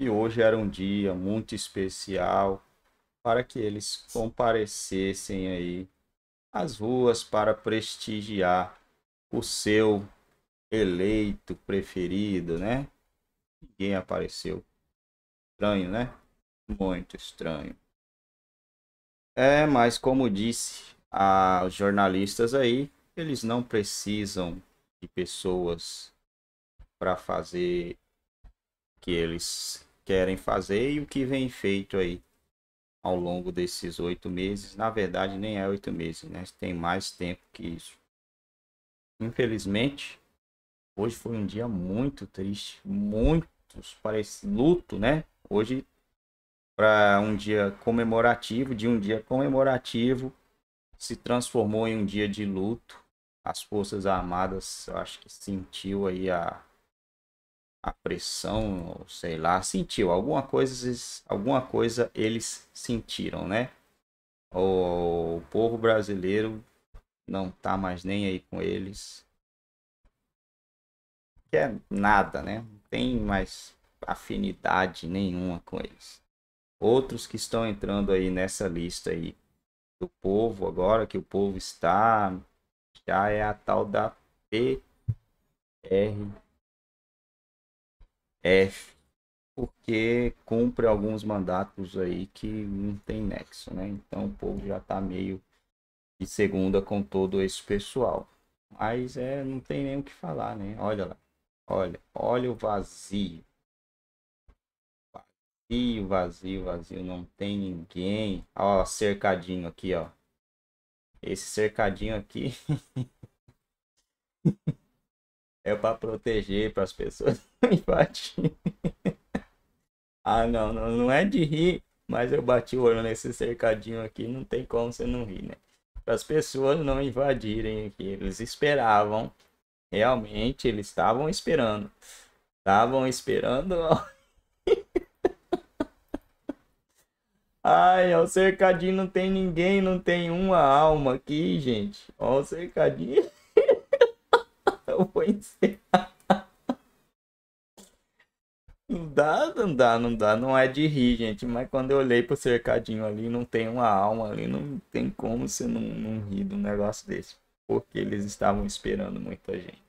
e hoje era um dia muito especial para que eles comparecessem aí às ruas para prestigiar o seu eleito preferido, né? Ninguém apareceu. Estranho, né? Muito estranho. É, mas como disse aos jornalistas aí, eles não precisam de pessoas para fazer que eles querem fazer e o que vem feito aí ao longo desses oito meses. Na verdade, nem é oito meses, né? Tem mais tempo que isso. Infelizmente, hoje foi um dia muito triste, muitos parece luto, né? Hoje para um dia comemorativo, de um dia comemorativo se transformou em um dia de luto. As forças armadas, acho que sentiu aí a a pressão, sei lá, sentiu alguma coisa, alguma coisa eles sentiram, né? O povo brasileiro não tá mais nem aí com eles. é nada, né? Não tem mais afinidade nenhuma com eles. Outros que estão entrando aí nessa lista aí do povo agora que o povo está já é a tal da PR F, é porque cumpre alguns mandatos aí que não tem nexo, né? Então o povo já tá meio de segunda com todo esse pessoal. Mas é, não tem nem o que falar, né? Olha lá. Olha, olha o vazio. Vazio, vazio, vazio. Não tem ninguém. Ó, cercadinho aqui, ó. Esse cercadinho aqui. É para proteger para as pessoas não invadirem. ah, não, não, não é de rir, mas eu bati o olho nesse cercadinho aqui, não tem como você não rir, né? Para as pessoas não invadirem aqui, eles esperavam, realmente eles estavam esperando. Estavam esperando. Ai, ao cercadinho não tem ninguém, não tem uma alma aqui, gente. Ó, o cercadinho eu vou encerrar. Não dá, não dá, não dá. Não é de rir, gente. Mas quando eu olhei pro cercadinho ali, não tem uma alma ali. Não tem como você não, não rir de um negócio desse. Porque eles estavam esperando muita gente.